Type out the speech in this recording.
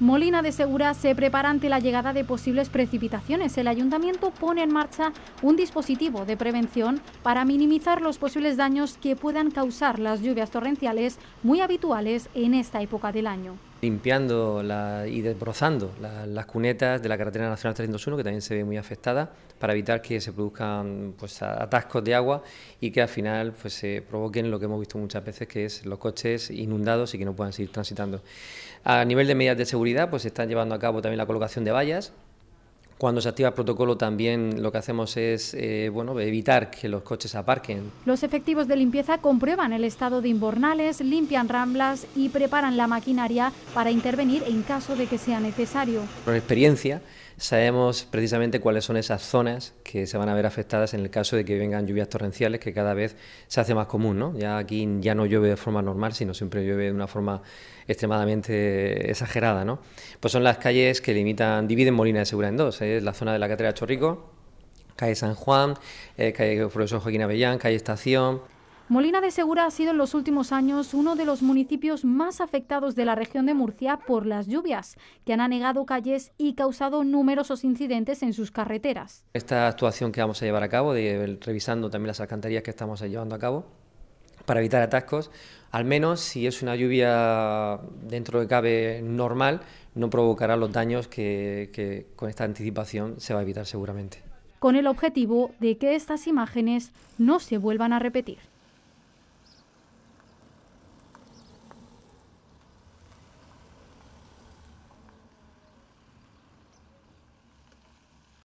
Molina de Segura se prepara ante la llegada de posibles precipitaciones. El ayuntamiento pone en marcha un dispositivo de prevención para minimizar los posibles daños que puedan causar las lluvias torrenciales muy habituales en esta época del año limpiando la, y desbrozando las cunetas de la carretera nacional 301, que también se ve muy afectada, para evitar que se produzcan pues, atascos de agua y que al final pues, se provoquen lo que hemos visto muchas veces, que es los coches inundados y que no puedan seguir transitando. A nivel de medidas de seguridad, pues se están llevando a cabo también la colocación de vallas, cuando se activa el protocolo también lo que hacemos es eh, bueno, evitar que los coches aparquen. Los efectivos de limpieza comprueban el estado de inbornales, limpian ramblas y preparan la maquinaria para intervenir en caso de que sea necesario. Por experiencia, Sabemos precisamente cuáles son esas zonas que se van a ver afectadas en el caso de que vengan lluvias torrenciales, que cada vez se hace más común. ¿no? Ya aquí ya no llueve de forma normal, sino siempre llueve de una forma extremadamente exagerada. ¿no? Pues son las calles que limitan, dividen Molina de Segura en dos. Es ¿eh? la zona de la Catedral Chorrico, calle San Juan, eh, calle Profesor Joaquín Avellán, calle Estación. Molina de Segura ha sido en los últimos años uno de los municipios más afectados de la región de Murcia por las lluvias, que han anegado calles y causado numerosos incidentes en sus carreteras. Esta actuación que vamos a llevar a cabo, revisando también las alcantarillas que estamos llevando a cabo, para evitar atascos, al menos si es una lluvia dentro de cabe normal, no provocará los daños que con esta anticipación se va a evitar seguramente. Con el objetivo de que estas imágenes no se vuelvan a repetir.